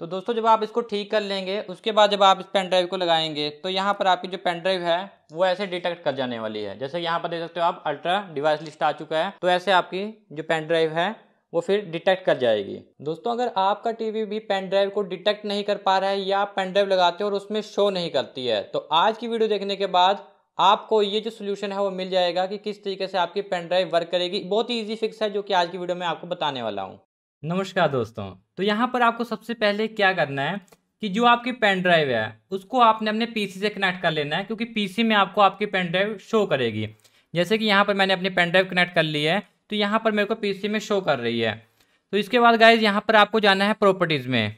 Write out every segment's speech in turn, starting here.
तो दोस्तों जब आप इसको ठीक कर लेंगे उसके बाद जब आप इस पेन ड्राइव को लगाएंगे तो यहाँ पर आपकी जो पेन ड्राइव है वो ऐसे डिटेक्ट कर जाने वाली है जैसे यहाँ पर देख सकते हो आप अल्ट्रा डिवाइस लिस्ट आ चुका है तो ऐसे आपकी जो पेन ड्राइव है वो फिर डिटेक्ट कर जाएगी दोस्तों अगर आपका टीवी भी पेन ड्राइव को डिटेक्ट नहीं कर पा रहा है या आप पेन ड्राइव लगाते हो और उसमें शो नहीं करती है तो आज की वीडियो देखने के बाद आपको ये जो सोल्यूशन है वो मिल जाएगा कि किस तरीके से आपकी पेन ड्राइव वर्क करेगी बहुत ही ईजी फिक्स है जो कि आज की वीडियो में आपको बताने वाला हूँ नमस्कार दोस्तों तो यहाँ पर आपको सबसे पहले क्या करना है कि जो आपकी पेन ड्राइव है उसको आपने अपने पीसी से कनेक्ट कर लेना है क्योंकि पीसी में आपको आपकी पेन ड्राइव शो करेगी जैसे कि यहाँ पर मैंने अपनी पेन ड्राइव कनेक्ट कर ली है तो यहाँ पर मेरे को पीसी में शो कर रही है तो इसके बाद गाइज यहाँ पर आपको जाना है प्रॉपर्टीज़ में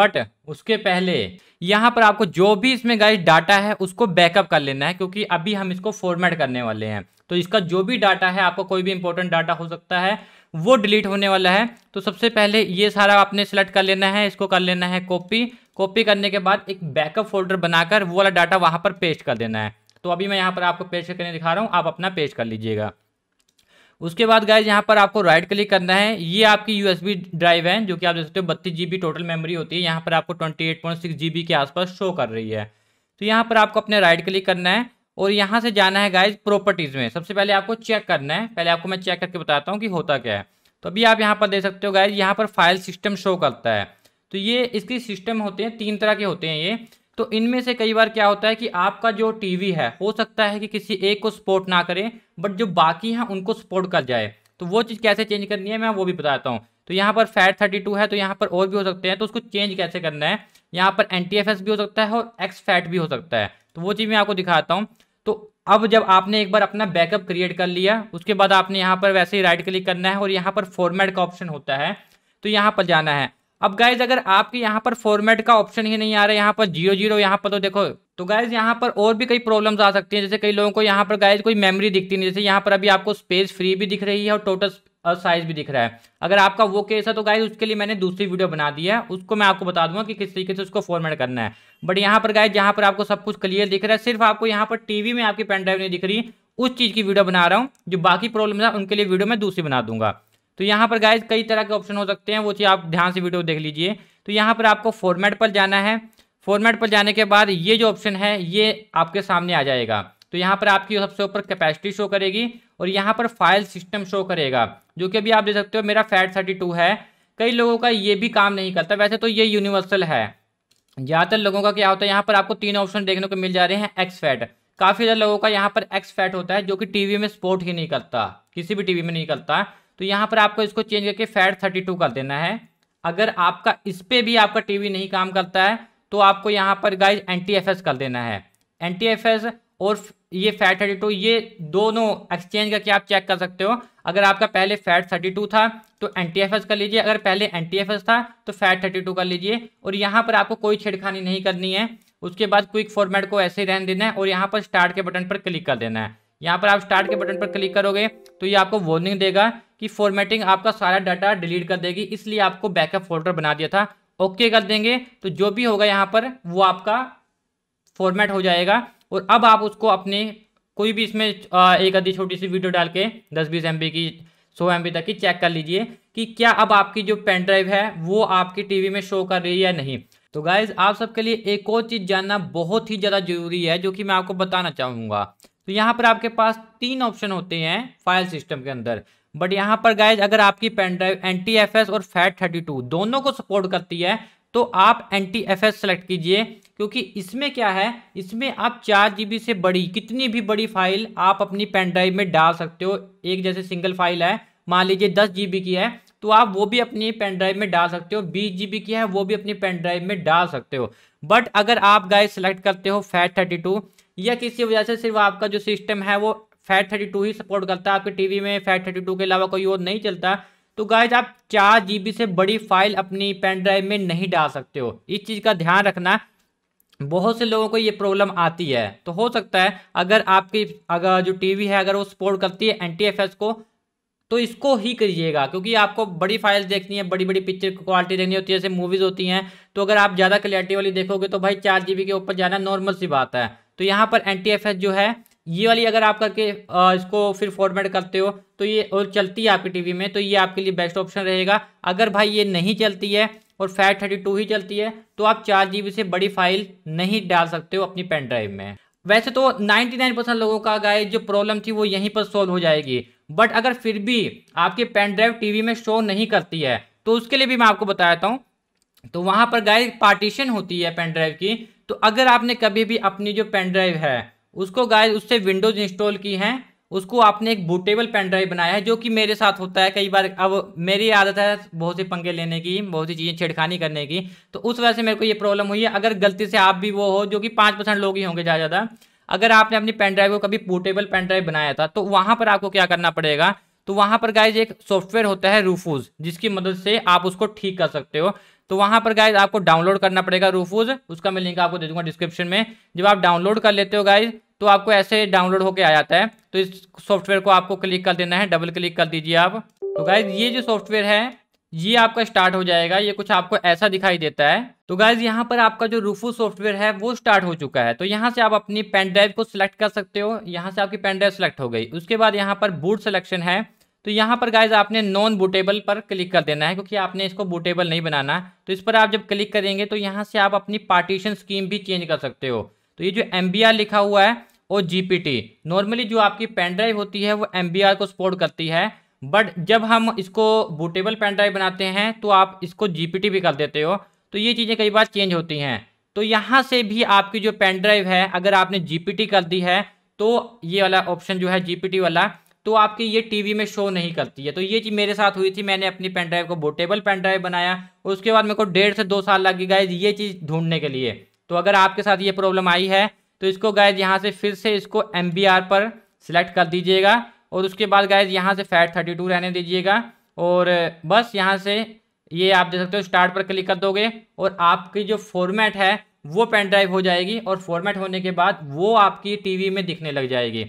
बट उसके पहले यहाँ पर आपको जो भी इसमें गाइज डाटा है उसको बैकअप कर लेना है क्योंकि अभी हम इसको फॉर्मेट करने वाले हैं तो इसका जो भी डाटा है आपका कोई भी इंपॉर्टेंट डाटा हो सकता है वो डिलीट होने वाला है तो सबसे पहले ये सारा आपने सेलेक्ट कर लेना है इसको कर लेना है कॉपी कॉपी करने के बाद एक बैकअप फोल्डर बनाकर वो वाला डाटा वहाँ पर पेस्ट कर देना है तो अभी मैं यहाँ पर आपको पेस्ट करने दिखा रहा हूँ आप अपना पेस्ट कर लीजिएगा उसके बाद गाइज यहाँ पर आपको राइट क्लिक करना है ये आपकी यूएसबी ड्राइव है जो कि आप देख सकते हो बत्तीस जीबी टोटल मेमोरी होती है यहाँ पर आपको twenty eight point six GB के आसपास शो कर रही है तो यहाँ पर आपको अपने राइट क्लिक करना है और यहाँ से जाना है गाइज प्रॉपर्टीज़ में सबसे पहले आपको चेक करना है पहले आपको मैं चेक करके बताता हूँ कि होता क्या है तो अभी आप यहाँ पर देख सकते हो गाइज यहाँ पर फाइल सिस्टम शो करता है तो ये इसकी सिस्टम होते हैं तीन तरह के होते हैं ये तो इनमें से कई बार क्या होता है कि आपका जो टीवी है हो सकता है कि किसी एक को सपोर्ट ना करें बट जो बाकी हैं उनको सपोर्ट कर जाए तो वो चीज़ कैसे चेंज करनी है मैं वो भी बताता हूँ तो यहाँ पर फैट थर्टी टू है तो यहाँ पर और भी हो सकते हैं तो उसको चेंज कैसे करना है यहाँ पर एन भी हो सकता है और एक्स फैट भी हो सकता है तो वो चीज़ मैं आपको दिखाता हूँ तो अब जब आपने एक बार अपना बैकअप क्रिएट कर लिया उसके बाद आपने यहाँ पर वैसे ही राइट क्लिक करना है और यहाँ पर फॉर्मेट का ऑप्शन होता है तो यहाँ पर जाना है अब गाइज अगर आपके यहाँ पर फॉर्मेट का ऑप्शन ही नहीं आ रहा है यहाँ पर जियो जीरो यहाँ पर तो देखो तो गाइज यहाँ पर और भी कई प्रॉब्लम्स आ सकती हैं जैसे कई लोगों को यहाँ पर गाइज कोई मेमोरी दिखती नहीं जैसे यहाँ पर अभी आपको स्पेस फ्री भी दिख रही है और टोटल साइज भी दिख रहा है अगर आपका वो केस है तो गाइज उसके लिए मैंने दूसरी वीडियो बना दी है उसको मैं आपको बता दूंगा कि किस तरीके से उसको फॉर्मेट करना है बट यहाँ पर गाइज यहाँ पर आपको सब कुछ क्लियर दिख रहा है सिर्फ आपको यहाँ पर टीवी में आपकी पेन ड्राइव नहीं दिख रही उस चीज़ की वीडियो बना रहा हूँ जो बाकी प्रॉब्लम है उनके लिए वीडियो मैं दूसरी बना दूंगा तो यहाँ पर गाइज कई तरह के ऑप्शन हो सकते हैं वो चीज़ आप ध्यान से वीडियो देख लीजिए तो यहाँ पर आपको फॉर्मेट पर जाना है फॉर्मेट पर जाने के बाद ये जो ऑप्शन है ये आपके सामने आ जाएगा तो यहाँ पर आपकी सबसे ऊपर कैपेसिटी शो करेगी और यहाँ पर फाइल सिस्टम शो करेगा जो कि अभी आप देख सकते हो मेरा फैट थर्टी टू है कई लोगों का ये भी काम नहीं करता वैसे तो ये यूनिवर्सल है ज़्यादातर लोगों का क्या होता है यहाँ पर आपको तीन ऑप्शन देखने को मिल जा रहे हैं एक्स फैट काफ़ी ज़्यादा लोगों का यहाँ पर एक्स फैट होता है जो कि टीवी में स्पोर्ट ही नहीं करता किसी भी टीवी में नहीं करता तो यहाँ पर आपको इसको चेंज करके फैट थर्टी टू कर देना है अगर आपका इस पर भी आपका टीवी नहीं काम करता है तो आपको यहाँ पर गाइज टी एफ एस कर देना है टी एफ एस और ये फैट थर्टी टू ये दोनों एक्सचेंज करके आप चेक कर सकते हो अगर आपका पहले फैट थर्टी टू था तो एन टी एफ एस कर लीजिए अगर पहले एन टी एफ एस था तो फैट थर्टी टू कर लीजिए और यहाँ पर आपको कोई छेड़खानी नहीं करनी है उसके बाद क्विक फॉर्मेट को ऐसे ही रहने देना है और यहाँ पर स्टार्ट के बटन पर क्लिक कर देना है यहाँ पर आप स्टार्ट के बटन पर क्लिक करोगे तो ये आपको वार्निंग देगा कि फॉर्मेटिंग आपका सारा डाटा डिलीट कर देगी इसलिए आपको बैकअप फोल्डर बना दिया था ओके कर देंगे तो जो भी होगा यहाँ पर वो आपका फॉर्मेट हो जाएगा और अब आप उसको अपने कोई भी इसमें एक आधी छोटी सी वीडियो डाल के दस बीस एम की सौ एम तक की चेक कर लीजिए कि क्या अब आपकी जो पेन ड्राइव है वो आपकी टीवी में शो कर रही है या नहीं तो गाइज आप सबके लिए एक और चीज़ जानना बहुत ही ज़्यादा ज़रूरी है जो कि मैं आपको बताना चाहूंगा तो यहाँ पर आपके पास तीन ऑप्शन होते हैं फाइल सिस्टम के अंदर बट यहाँ पर गाइज अगर आपकी pen drive N T F S और फैट थर्टी टू दोनों को सपोर्ट करती है तो आप N T F S select कीजिए क्योंकि इसमें क्या है इसमें आप चार जी से बड़ी कितनी भी बड़ी फाइल आप अपनी पेन ड्राइव में डाल सकते हो एक जैसे सिंगल फाइल है मान लीजिए दस जी की है तो आप वो भी अपनी पेन ड्राइव में डाल सकते हो बीस जी की है वो भी अपनी पेन ड्राइव में डाल सकते हो बट अगर आप गाइज सेलेक्ट करते हो फैट थर्टी टू या किसी वजह से सिर्फ आपका जो सिस्टम है वो फैट थर्टी टू ही सपोर्ट करता है आपके टीवी में फैट थर्टी टू के अलावा कोई और नहीं चलता तो गाइज आप चार बी से बड़ी फाइल अपनी पेन ड्राइव में नहीं डाल सकते हो इस चीज़ का ध्यान रखना बहुत से लोगों को ये प्रॉब्लम आती है तो हो सकता है अगर आपकी अगर जो टीवी है अगर वो सपोर्ट करती है एन को तो इसको ही करिएगा क्योंकि आपको बड़ी फाइल्स देखनी है बड़ी बड़ी पिक्चर क्वालिटी देखनी होती है जैसे मूवीज़ होती हैं तो अगर आप ज़्यादा क्लैरिटी वाली देखोगे तो भाई चार जी के ऊपर जाना नॉर्मल सी बात है तो यहाँ पर एन जो है ये वाली अगर आप करके इसको फिर फॉर्मेट करते हो तो ये और चलती है आपकी टीवी में तो ये आपके लिए बेस्ट ऑप्शन रहेगा अगर भाई ये नहीं चलती है और फैट थर्टी टू ही चलती है तो आप चार जी से बड़ी फाइल नहीं डाल सकते हो अपनी पेन ड्राइव में वैसे तो 99 परसेंट लोगों का गाय जो प्रॉब्लम थी वो यहीं पर सॉल्व हो जाएगी बट अगर फिर भी आपके पेन ड्राइव टीवी में शो नहीं करती है तो उसके लिए भी मैं आपको बताता हूँ तो वहां पर गाय पार्टीशन होती है पेन ड्राइव की तो अगर आपने कभी भी अपनी जो पेन ड्राइव है उसको गाइज उससे विंडोज इंस्टॉल की हैं उसको आपने एक बूटेबल पेन ड्राइव बनाया है जो कि मेरे साथ होता है कई बार अब मेरी आदत है बहुत से पंखे लेने की बहुत सी चीज़ें छेड़खानी करने की तो उस वजह से मेरे को ये प्रॉब्लम हुई है अगर गलती से आप भी वो हो जो कि पाँच परसेंट लोग ही होंगे ज़्यादा ज़्यादा अगर आपने अपनी पेन ड्राइव को कभी पोर्टेबल पेन ड्राइव बनाया था तो वहाँ पर आपको क्या करना पड़ेगा तो वहाँ पर गाइज एक सॉफ्टवेयर होता है रूफूज जिसकी मदद से आप उसको ठीक कर सकते हो तो वहाँ पर गाइज आपको डाउनलोड करना पड़ेगा रूफूज उसका मैं लिंक आपको दे दूंगा डिस्क्रिप्शन में जब आप डाउनलोड कर लेते हो गाइज तो आपको ऐसे डाउनलोड होके आ जाता है तो इस सॉफ्टवेयर को आपको क्लिक कर देना है डबल क्लिक कर दीजिए आप तो गाइज ये जो सॉफ्टवेयर है ये आपका स्टार्ट हो जाएगा ये कुछ आपको ऐसा दिखाई देता है तो गाइज यहाँ पर आपका जो रूफू सॉफ्टवेयर है वो स्टार्ट हो चुका है तो यहाँ से आप अपनी पेन ड्राइव को सिलेक्ट कर सकते हो यहाँ से आपकी पेन ड्राइव सेलेक्ट हो गई उसके बाद यहाँ पर बूट सिलेक्शन है तो यहाँ पर गाइज आपने नॉन बूटेबल पर क्लिक कर देना है क्योंकि आपने इसको बूटेबल नहीं बनाना तो इस पर आप जब क्लिक करेंगे तो यहाँ से आप अपनी पार्टीशन स्कीम भी चेंज कर सकते हो तो ये जो एम लिखा हुआ है वो जी नॉर्मली जो आपकी पेन ड्राइव होती है वो एम को सपोर्ट करती है बट जब हम इसको बूटेबल पेन ड्राइव बनाते हैं तो आप इसको जी भी कर देते हो तो ये चीज़ें कई बार चेंज होती हैं तो यहाँ से भी आपकी जो पेन ड्राइव है अगर आपने जी कर दी है तो ये वाला ऑप्शन जो है जी वाला तो आपकी ये टीवी में शो नहीं करती है तो ये चीज़ मेरे साथ हुई थी मैंने अपनी पेन ड्राइव को बोटेबल पेन ड्राइव बनाया और उसके बाद मेरे को डेढ़ से दो साल लग गए ये चीज़ ढूंढने के लिए तो अगर आपके साथ ये प्रॉब्लम आई है तो इसको गैज यहाँ से फिर से इसको एम पर सिलेक्ट कर दीजिएगा और उसके बाद गैज यहाँ से फैट थर्टी टू रहने दीजिएगा और बस यहाँ से ये आप देख सकते हो स्टार्ट पर क्लिक कर दोगे और आपकी जो फॉर्मेट है वो पेन ड्राइव हो जाएगी और फॉर्मेट होने के बाद वो आपकी टीवी में दिखने लग जाएगी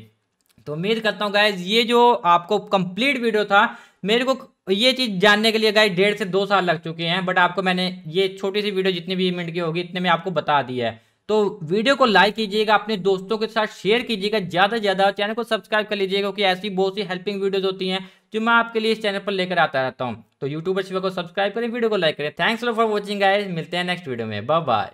तो उम्मीद करता हूँ गैज ये जो आपको कंप्लीट वीडियो था मेरे को और ये चीज़ जानने के लिए गाइस डेढ़ से दो साल लग चुके हैं बट आपको मैंने ये छोटी सी वीडियो जितनी भी मिनट की होगी इतने में आपको बता दिया है तो वीडियो को लाइक कीजिएगा अपने दोस्तों के साथ शेयर कीजिएगा ज़्यादा से ज़्यादा चैनल को सब्सक्राइब कर लीजिएगा क्योंकि ऐसी बहुत सी हेल्पिंग वीडियोज होती हैं जो मैं आपके लिए इस चैनल पर लेकर आता रहता हूँ तो यूट्यूबर शिवा को सब्सक्राइब करें वीडियो को लाइक करें थैंक्स फॉर वॉचिंग गाइज मिलते हैं नेक्स्ट वीडियो में बाय